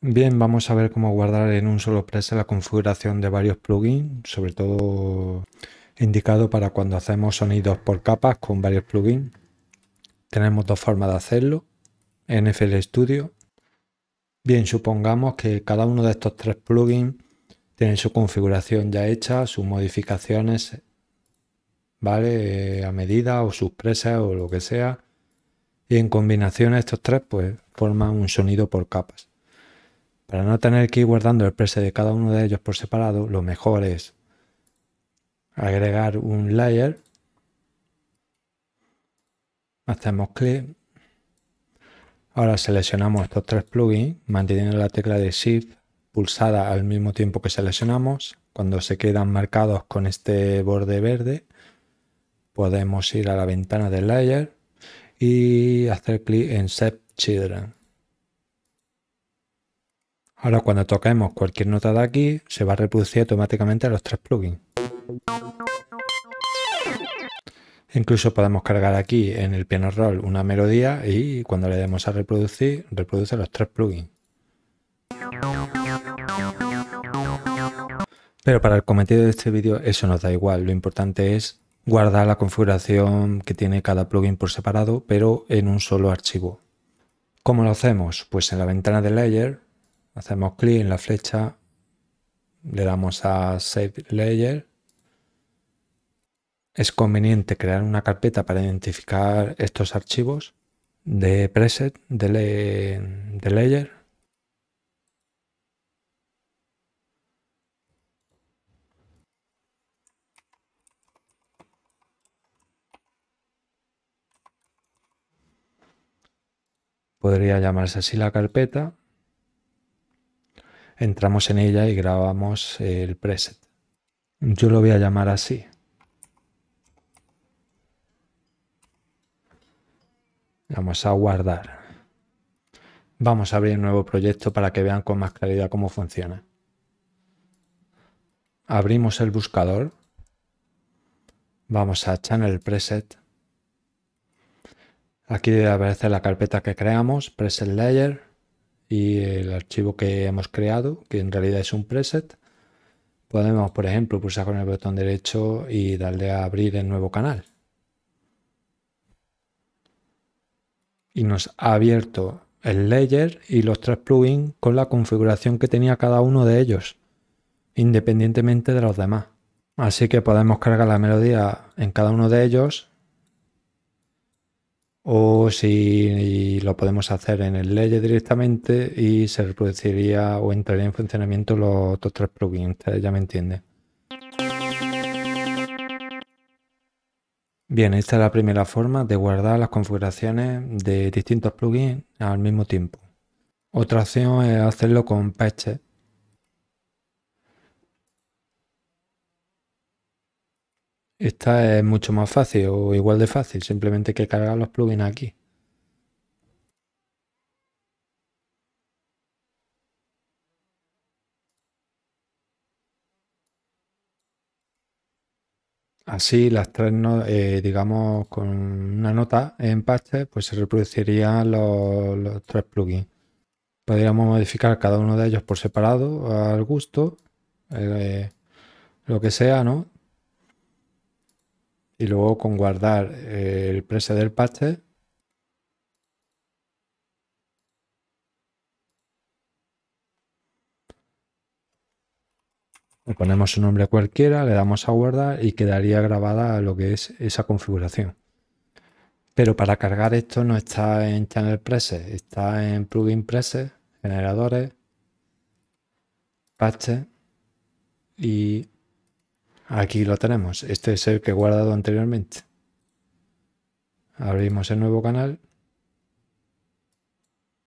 Bien, vamos a ver cómo guardar en un solo presa la configuración de varios plugins, sobre todo indicado para cuando hacemos sonidos por capas con varios plugins. Tenemos dos formas de hacerlo, En FL Studio. Bien, supongamos que cada uno de estos tres plugins tiene su configuración ya hecha, sus modificaciones, ¿vale? Eh, a medida o sus presas o lo que sea. Y en combinación estos tres, pues forman un sonido por capas. Para no tener que ir guardando el preset de cada uno de ellos por separado, lo mejor es agregar un layer. Hacemos clic. Ahora seleccionamos estos tres plugins, manteniendo la tecla de Shift pulsada al mismo tiempo que seleccionamos. Cuando se quedan marcados con este borde verde, podemos ir a la ventana del layer y hacer clic en Set Children. Ahora cuando toquemos cualquier nota de aquí, se va a reproducir automáticamente a los tres plugins. Incluso podemos cargar aquí en el piano roll una melodía y cuando le demos a reproducir, reproduce los tres plugins. Pero para el cometido de este vídeo eso nos da igual, lo importante es guardar la configuración que tiene cada plugin por separado, pero en un solo archivo. ¿Cómo lo hacemos? Pues en la ventana de Layer Hacemos clic en la flecha, le damos a Save Layer. Es conveniente crear una carpeta para identificar estos archivos de preset, de, layer. Podría llamarse así la carpeta entramos en ella y grabamos el preset. Yo lo voy a llamar así. Vamos a guardar. Vamos a abrir un nuevo proyecto para que vean con más claridad cómo funciona. Abrimos el buscador. Vamos a Channel Preset. Aquí debe aparecer la carpeta que creamos, Preset Layer y el archivo que hemos creado, que en realidad es un preset, podemos, por ejemplo, pulsar con el botón derecho y darle a abrir el nuevo canal. Y nos ha abierto el layer y los tres plugins con la configuración que tenía cada uno de ellos, independientemente de los demás. Así que podemos cargar la melodía en cada uno de ellos o si lo podemos hacer en el Ledger directamente y se reproduciría o entraría en funcionamiento los otros tres plugins, ya me entiende. Bien, esta es la primera forma de guardar las configuraciones de distintos plugins al mismo tiempo. Otra opción es hacerlo con patches Esta es mucho más fácil o igual de fácil, simplemente que cargar los plugins aquí. Así las tres, eh, digamos, con una nota en parte pues se reproducirían los, tres plugins. Podríamos modificar cada uno de ellos por separado al gusto, eh, lo que sea, ¿no? y luego con guardar eh, el preset del paste le ponemos un nombre cualquiera, le damos a guardar y quedaría grabada lo que es esa configuración. Pero para cargar esto no está en Channel Preset, está en Plugin Preset, Generadores, Paste y Aquí lo tenemos. Este es el que he guardado anteriormente. Abrimos el nuevo canal.